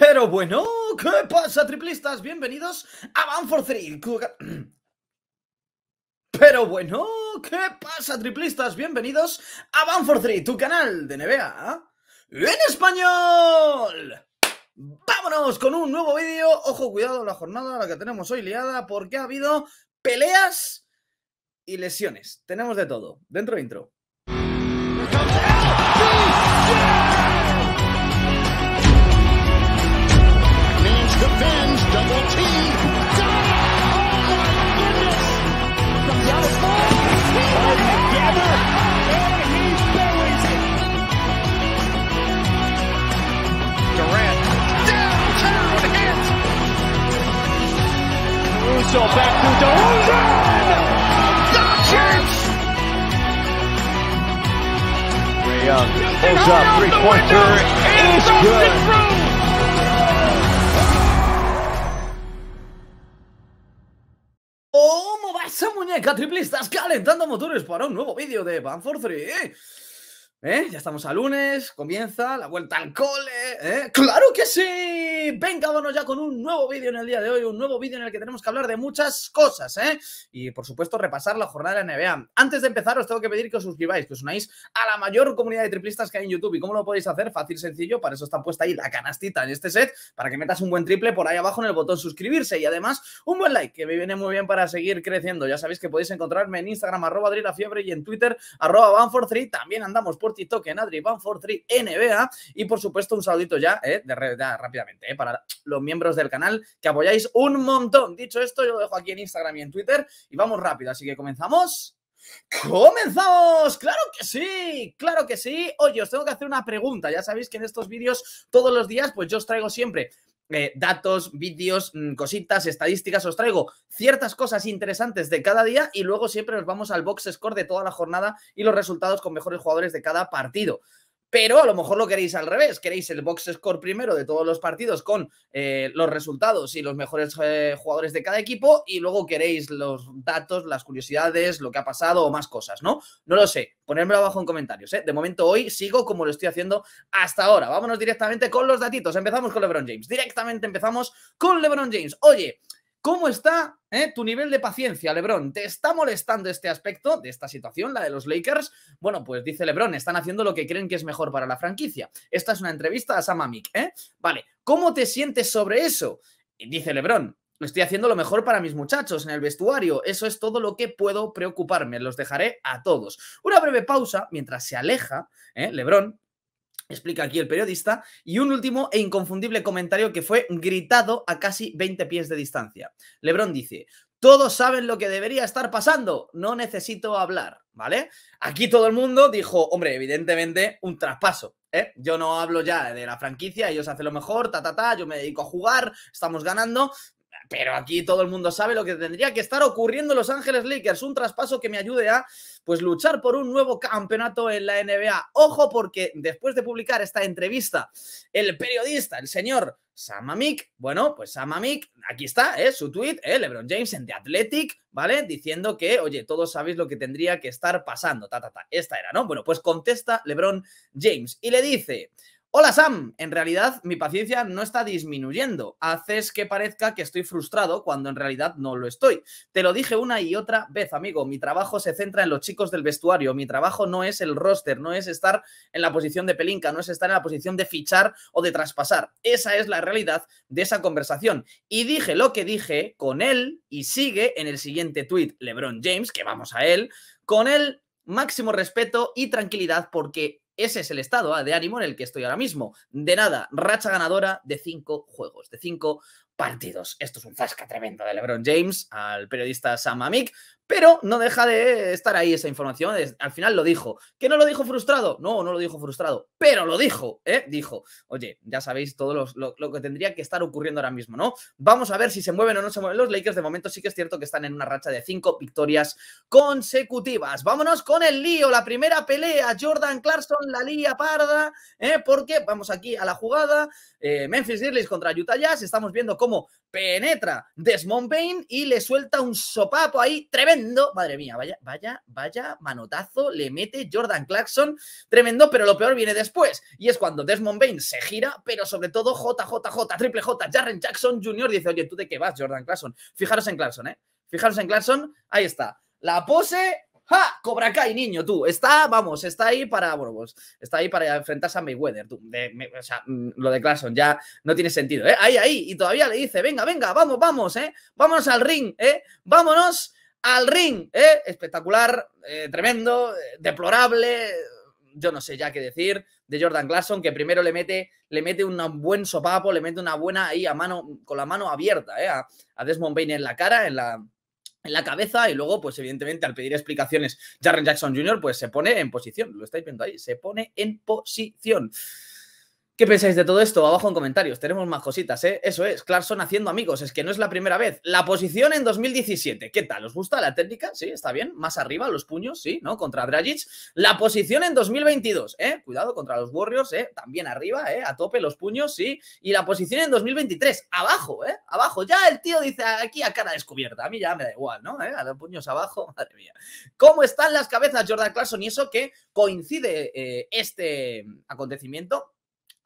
Pero bueno, ¿qué pasa, triplistas? Bienvenidos a Van for Pero bueno, ¿qué pasa, triplistas? Bienvenidos a Van for tu canal de NBA en español. Vámonos con un nuevo vídeo. Ojo, cuidado la jornada la que tenemos hoy liada porque ha habido peleas y lesiones. Tenemos de todo. Dentro intro. pointer is good. ¿Cómo va esa muñeca triple? calentando motores para un nuevo vídeo de Banfor 3. ¿Eh? Ya estamos a lunes, comienza la vuelta al cole. ¿eh? ¡Claro que sí! Venga, vámonos ya con un nuevo vídeo en el día de hoy, un nuevo vídeo en el que tenemos que hablar de muchas cosas, ¿eh? Y por supuesto, repasar la jornada de la NBA. Antes de empezar, os tengo que pedir que os suscribáis, que os unáis a la mayor comunidad de triplistas que hay en YouTube. ¿Y cómo lo podéis hacer? Fácil, sencillo. Para eso está puesta ahí la canastita en este set, para que metas un buen triple por ahí abajo en el botón suscribirse. Y además, un buen like, que me viene muy bien para seguir creciendo. Ya sabéis que podéis encontrarme en Instagram, arroba la Fiebre, y en Twitter, arroba Banford3. También andamos por TikTok, en Adri, Van for NBA. Y por supuesto, un saludito ya, eh, de, red rápidamente, eh, para los miembros del canal que apoyáis un montón. Dicho esto, yo lo dejo aquí en Instagram y en Twitter. Y vamos rápido, así que comenzamos. ¡Comenzamos! ¡Claro que sí! ¡Claro que sí! Oye, os tengo que hacer una pregunta. Ya sabéis que en estos vídeos todos los días, pues yo os traigo siempre eh, datos, vídeos, mm, cositas, estadísticas. Os traigo ciertas cosas interesantes de cada día y luego siempre nos vamos al box score de toda la jornada y los resultados con mejores jugadores de cada partido pero a lo mejor lo queréis al revés, queréis el box score primero de todos los partidos con eh, los resultados y los mejores eh, jugadores de cada equipo y luego queréis los datos, las curiosidades, lo que ha pasado o más cosas, ¿no? No lo sé, ponedmelo abajo en comentarios, ¿eh? De momento hoy sigo como lo estoy haciendo hasta ahora. Vámonos directamente con los datitos, empezamos con LeBron James, directamente empezamos con LeBron James. Oye, ¿Cómo está eh, tu nivel de paciencia, Lebron? ¿Te está molestando este aspecto de esta situación, la de los Lakers? Bueno, pues dice Lebron, están haciendo lo que creen que es mejor para la franquicia. Esta es una entrevista a Sam Amick, ¿eh? Vale, ¿cómo te sientes sobre eso? dice Lebron, estoy haciendo lo mejor para mis muchachos en el vestuario. Eso es todo lo que puedo preocuparme. Los dejaré a todos. Una breve pausa mientras se aleja, ¿eh? Lebron, explica aquí el periodista, y un último e inconfundible comentario que fue gritado a casi 20 pies de distancia. Lebron dice, todos saben lo que debería estar pasando, no necesito hablar, ¿vale? Aquí todo el mundo dijo, hombre, evidentemente un traspaso, ¿Eh? Yo no hablo ya de la franquicia, ellos hacen lo mejor, ta, ta, ta, yo me dedico a jugar, estamos ganando, pero aquí todo el mundo sabe lo que tendría que estar ocurriendo en Los Ángeles Lakers, un traspaso que me ayude a pues luchar por un nuevo campeonato en la NBA. Ojo porque después de publicar esta entrevista, el periodista, el señor Sam Amick... bueno, pues Sam Amick, aquí está, ¿eh? su tweet, ¿eh? LeBron James en The Athletic, ¿vale? Diciendo que, oye, todos sabéis lo que tendría que estar pasando, ta, ta, ta, esta era, ¿no? Bueno, pues contesta LeBron James y le dice, Hola Sam, en realidad mi paciencia no está disminuyendo. Haces que parezca que estoy frustrado cuando en realidad no lo estoy. Te lo dije una y otra vez, amigo. Mi trabajo se centra en los chicos del vestuario. Mi trabajo no es el roster, no es estar en la posición de pelinca, no es estar en la posición de fichar o de traspasar. Esa es la realidad de esa conversación. Y dije lo que dije con él y sigue en el siguiente tuit LeBron James, que vamos a él, con él máximo respeto y tranquilidad porque ese es el estado ah, de ánimo en el que estoy ahora mismo. De nada, racha ganadora de cinco juegos, de cinco partidos. Esto es un zasca tremendo de LeBron James al periodista Sam Amick, pero no deja de estar ahí esa información. Al final lo dijo. ¿Que no lo dijo frustrado? No, no lo dijo frustrado. Pero lo dijo, ¿eh? Dijo. Oye, ya sabéis todo lo, que tendría que estar ocurriendo ahora mismo, ¿no? Vamos a ver si se mueven o no se mueven los Lakers. De momento sí que es cierto que están en una racha de cinco victorias consecutivas. Vámonos con el lío. La primera pelea. Jordan Clarkson, la lía parda. ¿eh? Porque vamos aquí a la jugada. Eh, Memphis Grizzlies contra Utah Jazz. Estamos viendo cómo penetra Desmond Bain y le suelta un sopapo ahí tremendo. Madre mía, vaya, vaya, vaya manotazo le mete Jordan Clarkson. Tremendo, pero lo peor viene después. Y es cuando Desmond Bain se gira, pero sobre todo JJJ, Triple J, Jarren Jackson Jr. dice, oye, ¿tú de qué vas, Jordan Clarkson? Fijaros en Clarkson, ¿eh? Fijaros en Clarkson, ahí está. La pose, ¡Ja! Cobra Kai, niño, tú. Está, vamos, está ahí para, bueno, pues, está ahí para enfrentarse a Mayweather, o sea, mm, lo de Clarkson ya no tiene sentido, ¿eh? Ahí, ahí. Y todavía le dice, venga, venga, vamos, vamos, ¿eh? Vámonos al ring, ¿eh? Vámonos al ring, ¿eh? Espectacular, eh, tremendo, eh, deplorable. Yo no sé ya qué decir de Jordan Clarkson, que primero le mete, le mete un buen sopapo, le mete una buena ahí a mano, con la mano abierta, ¿eh? A, a Desmond Bain en la cara, en la en la cabeza y luego, pues evidentemente, al pedir explicaciones, Jaren Jackson Jr. pues se pone en posición, lo estáis viendo ahí, se pone en posición. ¿Qué pensáis de todo esto? Abajo en comentarios, tenemos más cositas, ¿eh? Eso es, Clarkson haciendo amigos, es que no es la primera vez. La posición en 2017, ¿qué tal? ¿Os gusta la técnica? Sí, está bien, más arriba, los puños, sí, ¿no? Contra Dragic. La posición en 2022, ¿eh? Cuidado contra los Warriors, ¿eh? También arriba, ¿eh? A tope los puños, sí. Y la posición en 2023, abajo, ¿eh? Abajo, ya el tío dice aquí a cara descubierta, a mí ya me da igual, ¿no? ¿Eh? A los puños abajo, madre mía. ¿Cómo están las cabezas Jordan Clarkson? Y eso que coincide eh, este acontecimiento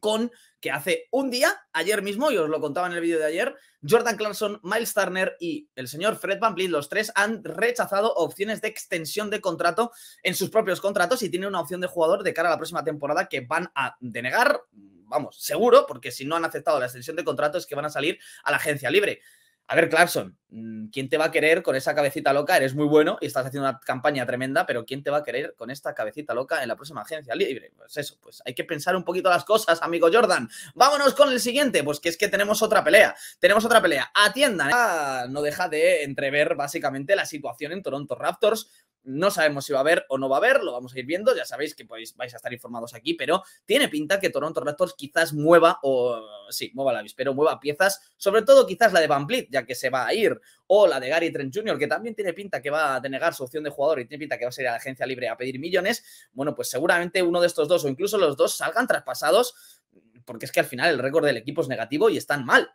con que hace un día, ayer mismo, y os lo contaba en el vídeo de ayer, Jordan Clarkson, Miles Turner y el señor Fred Van los tres, han rechazado opciones de extensión de contrato en sus propios contratos y tienen una opción de jugador de cara a la próxima temporada que van a denegar, vamos, seguro, porque si no han aceptado la extensión de contrato es que van a salir a la agencia libre a ver, Clarkson, mm, ¿quién te va a querer con esa cabecita loca? Eres muy bueno y estás haciendo una campaña tremenda, pero ¿quién te va a querer con esta cabecita loca en la próxima agencia libre? Pues eso, pues hay que pensar un poquito las cosas, amigo Jordan. Vámonos con el siguiente, pues que es que tenemos otra pelea. Tenemos otra pelea. Atiendan, ah, no deja de entrever básicamente la situación en Toronto Raptors no sabemos si va a haber o no va a haber, lo vamos a ir viendo, ya sabéis que podéis, vais a estar informados aquí, pero tiene pinta que Toronto Raptors quizás mueva, o sí, mueva la pero mueva piezas, sobre todo quizás la de Van ya que se va a ir, o la de Gary Trent Jr., que también tiene pinta que va a denegar su opción de jugador y tiene pinta que va a ser a la agencia libre a pedir millones, bueno, pues seguramente uno de estos dos o incluso los dos salgan traspasados, porque es que al final el récord del equipo es negativo y están mal.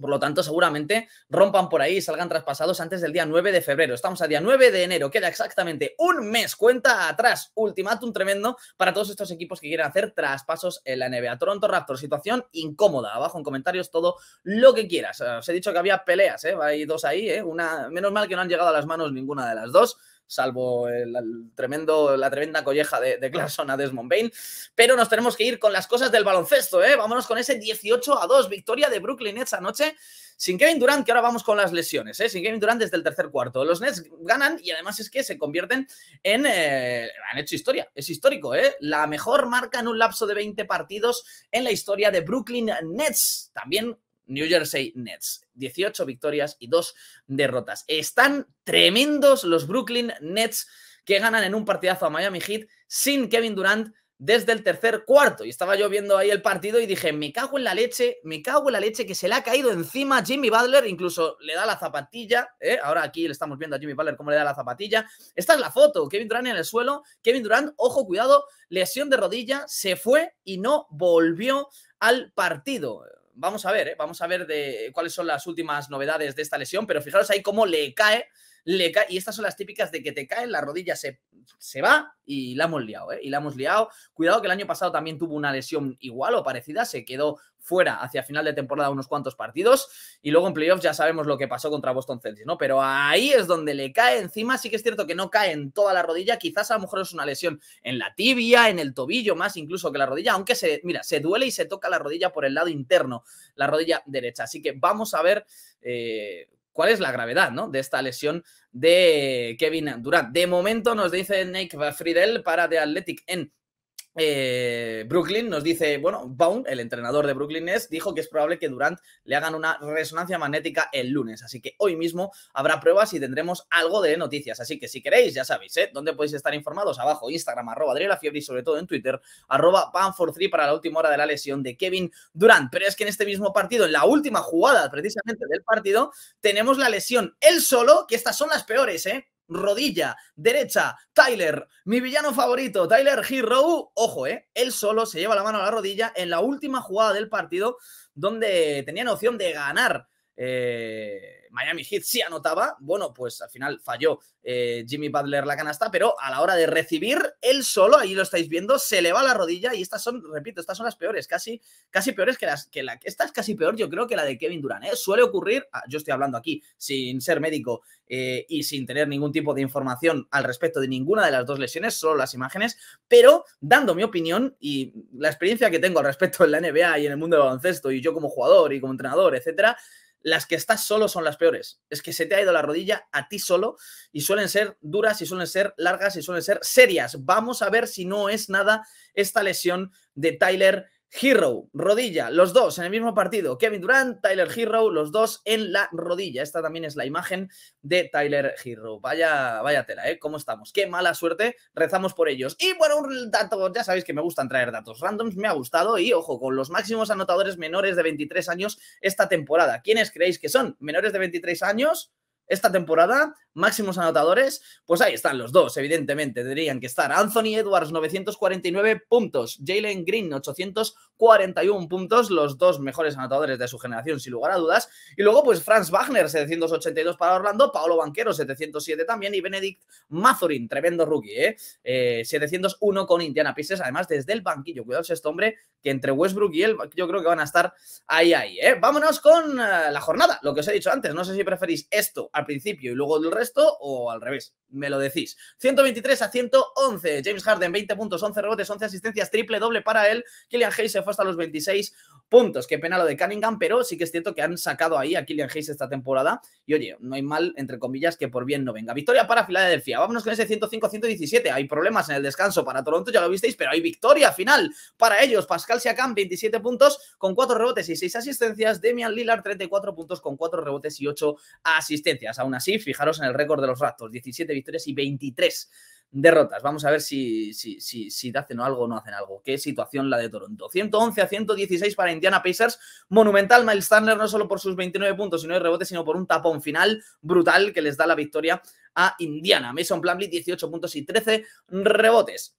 Por lo tanto, seguramente rompan por ahí y salgan traspasados antes del día 9 de febrero. Estamos a día 9 de enero, queda exactamente un mes cuenta atrás. Ultimátum tremendo para todos estos equipos que quieren hacer traspasos en la NBA. Toronto Raptors, situación incómoda. Abajo en comentarios todo lo que quieras. Eh, os he dicho que había peleas, ¿eh? Hay dos ahí, ¿eh? Una... Menos mal que no han llegado a las manos ninguna de las dos salvo el, tremendo, la tremenda colleja de, Clarkson a Desmond Bain. Pero nos tenemos que ir con las cosas del baloncesto, ¿eh? Vámonos con ese 18 a 2, victoria de Brooklyn Nets anoche. Sin Kevin Durant, que ahora vamos con las lesiones, ¿eh? sin Kevin Durant desde el tercer cuarto. Los Nets ganan y además es que se convierten en. Eh, han hecho historia, es histórico, ¿eh? La mejor marca en un lapso de 20 partidos en la historia de Brooklyn Nets. También New Jersey Nets. 18 victorias y 2 derrotas. Están tremendos los Brooklyn Nets que ganan en un partidazo a Miami Heat sin Kevin Durant desde el tercer cuarto. Y estaba yo viendo ahí el partido y dije, me cago en la leche, me cago en la leche que se le ha caído encima Jimmy Butler, incluso le da la zapatilla, ¿eh? ahora aquí le estamos viendo a Jimmy Butler cómo le da la zapatilla. Esta es la foto, Kevin Durant en el suelo, Kevin Durant, ojo, cuidado, lesión de rodilla, se fue y no volvió al partido. Vamos a ver, ¿eh? vamos a ver de cuáles son las últimas novedades de esta lesión, pero fijaros ahí cómo le cae y estas son las típicas de que te caen, la rodilla se, se va y la hemos liado, ¿eh? Y la hemos liado. Cuidado que el año pasado también tuvo una lesión igual o parecida, se quedó fuera hacia final de temporada unos cuantos partidos y luego en playoffs ya sabemos lo que pasó contra Boston Celtics, ¿no? Pero ahí es donde le cae encima, sí que es cierto que no cae en toda la rodilla, quizás a lo mejor es una lesión en la tibia, en el tobillo más incluso que la rodilla, aunque se, mira, se duele y se toca la rodilla por el lado interno, la rodilla derecha. Así que vamos a ver eh, cuál es la gravedad ¿no? de esta lesión de Kevin Durant. De momento nos dice Nick Friedel para The Athletic en eh, Brooklyn nos dice, bueno, Baum, el entrenador de Brooklyn Nets, dijo que es probable que Durant le hagan una resonancia magnética el lunes, así que hoy mismo habrá pruebas y tendremos algo de noticias, así que si queréis, ya sabéis, ¿eh? ¿Dónde podéis estar informados? Abajo, Instagram, arroba Adriela Fiebre y sobre todo en Twitter, arroba Panfor3 para la última hora de la lesión de Kevin Durant. Pero es que en este mismo partido, en la última jugada precisamente del partido, tenemos la lesión él solo, que estas son las peores, ¿eh? rodilla derecha, Tyler, mi villano favorito, Tyler Hero. Ojo, eh, él solo se lleva la mano a la rodilla en la última jugada del partido donde tenía opción de ganar eh, Miami Heat sí anotaba, bueno, pues al final falló eh, Jimmy Butler la canasta, pero a la hora de recibir él solo, ahí lo estáis viendo, se le va la rodilla y estas son, repito, estas son las peores, casi, casi peores que las que la, esta casi peor yo creo que la de Kevin Durant, ¿eh? suele ocurrir, ah, yo estoy hablando aquí sin ser médico y sin tener ningún tipo de información al respecto de ninguna de las dos lesiones, solo las imágenes, pero dando mi opinión y la experiencia que tengo al respecto en la NBA y en el mundo del baloncesto y yo como jugador y como entrenador, etcétera, las que estás solo son las peores. Es que se te ha ido la rodilla a ti solo y suelen ser duras y suelen ser largas y suelen ser serias. Vamos a ver si no es nada esta lesión de Tyler Hero, rodilla, los dos en el mismo partido. Kevin Durant, Tyler Hero, los dos en la rodilla. Esta también es la imagen de Tyler Hero. Vaya, vaya tela, ¿eh? ¿Cómo estamos? Qué mala suerte, rezamos por ellos. Y bueno, un dato, ya sabéis que me gustan traer datos randoms, me ha gustado. Y ojo, con los máximos anotadores menores de 23 años esta temporada. ¿Quiénes creéis que son? ¿Menores de 23 años? Esta temporada, máximos anotadores, pues ahí están los dos, evidentemente, tendrían que estar. Anthony Edwards, 949 puntos, Jalen Green, 841 puntos, los dos mejores anotadores de su generación, sin lugar a dudas. Y luego, pues Franz Wagner, 782 para Orlando, Paolo Banquero, 707 también, y Benedict Mazurin, tremendo rookie, ¿eh? 701 eh, con Indiana Pacers, además desde el banquillo, cuidado este hombre, que entre Westbrook y él, yo creo que van a estar ahí, ahí, ¿eh? Vámonos con eh, la jornada, lo que os he dicho antes, no sé si preferís esto al principio y luego el resto, esto o al revés. Me lo decís. 123 a 111. James Harden, 20 puntos, 11 rebotes, 11 asistencias, triple doble para él. Killian Hayes se fue hasta los 26 puntos. Qué pena lo de Cunningham, pero sí que es cierto que han sacado ahí a Killian Hayes esta temporada. Y oye, no hay mal, entre comillas, que por bien no venga. Victoria para Filadelfia. Vámonos con ese 105-117. Hay problemas en el descanso para Toronto, ya lo visteis, pero hay victoria final para ellos. Pascal Siakam, 27 puntos con 4 rebotes y 6 asistencias. Demian Lillard, 34 puntos con 4 rebotes y 8 asistencias. Aún así, fijaros en el récord de los Raptors, 17 victorias y 23 derrotas. Vamos a ver si, si, si, si hacen algo o no hacen algo. Qué situación la de Toronto. 111 a 116 para Indiana Pacers. Monumental Miles Turner, no solo por sus 29 puntos y 9 rebotes, sino por un tapón final brutal que les da la victoria a Indiana. Mason Plumlee, 18 puntos y 13 rebotes.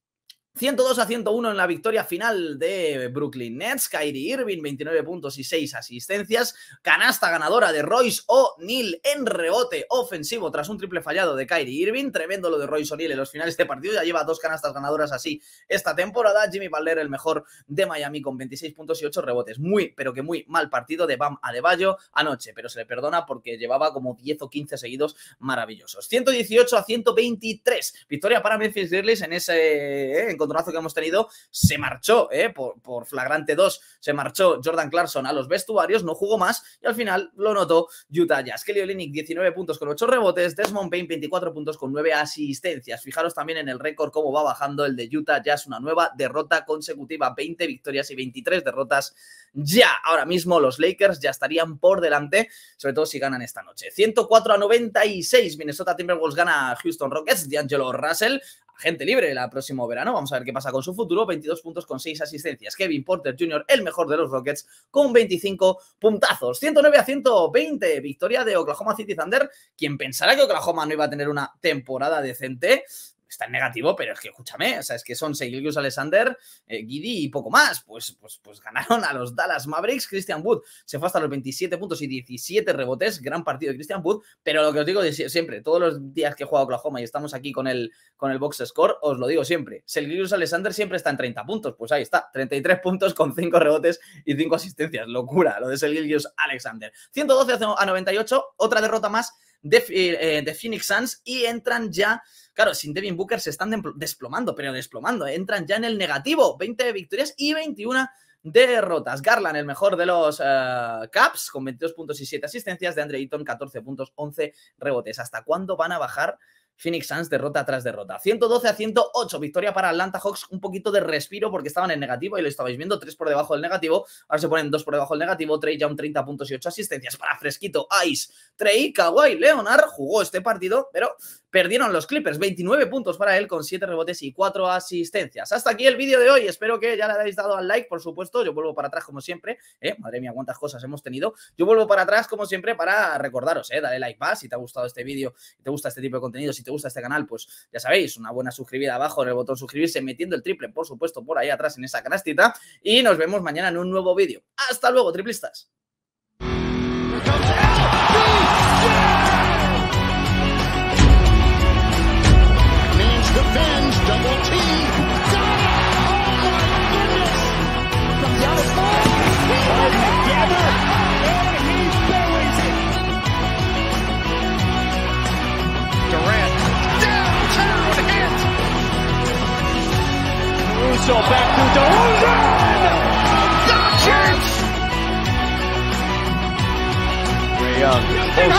102 a 101 en la victoria final de Brooklyn Nets. Kyrie Irving, 29 puntos y 6 asistencias. Canasta ganadora de Royce O'Neill en rebote ofensivo tras un triple fallado de Kyrie Irving. Tremendo lo de Royce O'Neill en los finales de partido. Ya lleva dos canastas ganadoras así esta temporada. Jimmy Valder el mejor de Miami, con 26 puntos y 8 rebotes. Muy, pero que muy mal partido de Bam Adebayo anoche, pero se le perdona porque llevaba como 10 o 15 seguidos maravillosos. 118 a 123. Victoria para Memphis Grizzlies en ese. Eh, encontronazo que hemos tenido, se marchó, ¿eh? por, flagrante 2, se marchó Jordan Clarkson a los vestuarios, no jugó más y al final lo notó Utah Jazz. Kelly Olinick, 19 puntos con 8 rebotes, Desmond Payne 24 puntos con 9 asistencias. Fijaros también en el récord cómo va bajando el de Utah Jazz, una nueva derrota consecutiva, 20 victorias y 23 derrotas ya. Ahora mismo los Lakers ya estarían por delante, sobre todo si ganan esta noche. 104 a 96, Minnesota Timberwolves gana a Houston Rockets, D'Angelo Russell gente libre la próximo verano. Vamos a ver qué pasa con su futuro. 22 puntos con 6 asistencias. Kevin Porter Jr., el mejor de los Rockets, con 25 puntazos. 109 a 120. Victoria de Oklahoma City Thunder. Quien pensará que Oklahoma no iba a tener una temporada decente, está en negativo, pero es que escúchame, o sea, es que son Segilius Alexander, eh, Guidi y poco más. Pues, pues, pues ganaron a los Dallas Mavericks. Christian Wood se fue hasta los 27 puntos y 17 rebotes. Gran partido de Christian Wood. Pero lo que os digo siempre, todos los días que he jugado Oklahoma y estamos aquí con el, con el box score, os lo digo siempre. Segilius Alexander siempre está en 30 puntos. Pues ahí está, 33 puntos con 5 rebotes y 5 asistencias. Locura, lo de Segilius Alexander. 112 a 98, otra derrota más de, eh, eh, de Phoenix Suns y entran ya Claro, sin Devin Booker se están desplomando, pero desplomando. ¿eh? Entran ya en el negativo. 20 victorias y 21 derrotas. Garland, el mejor de los eh, Caps, con 22 puntos y 7 asistencias. De Andre Eaton, 14 puntos, 11 rebotes. ¿Hasta cuándo van a bajar? Phoenix Suns derrota tras derrota. 112 a 108, victoria para Atlanta Hawks, un poquito de respiro porque estaban en negativo y lo estabais viendo, 3 por debajo del negativo, ahora se ponen 2 por debajo del negativo, Trey un 30 puntos y 8 asistencias para Fresquito, Ice, Trey, Kawhi, Leonard jugó este partido, pero perdieron los Clippers. 29 puntos para él con 7 rebotes y 4 asistencias. Hasta aquí el vídeo de hoy. Espero que ya le hayáis dado al like, por supuesto. Yo vuelvo para atrás como siempre. ¿eh? Madre mía, cuántas cosas hemos tenido. Yo vuelvo para atrás como siempre para recordaros, ¿eh? dale like más si te ha gustado este vídeo, si te gusta este tipo de contenido, si te gusta este canal, pues ya sabéis, una buena suscribida abajo en el botón suscribirse, metiendo el triple, por supuesto, por ahí atrás en esa canastita. Y nos vemos mañana en un nuevo vídeo. Hasta luego, triplistas.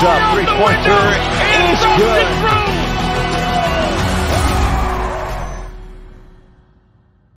up. Three-pointer is good.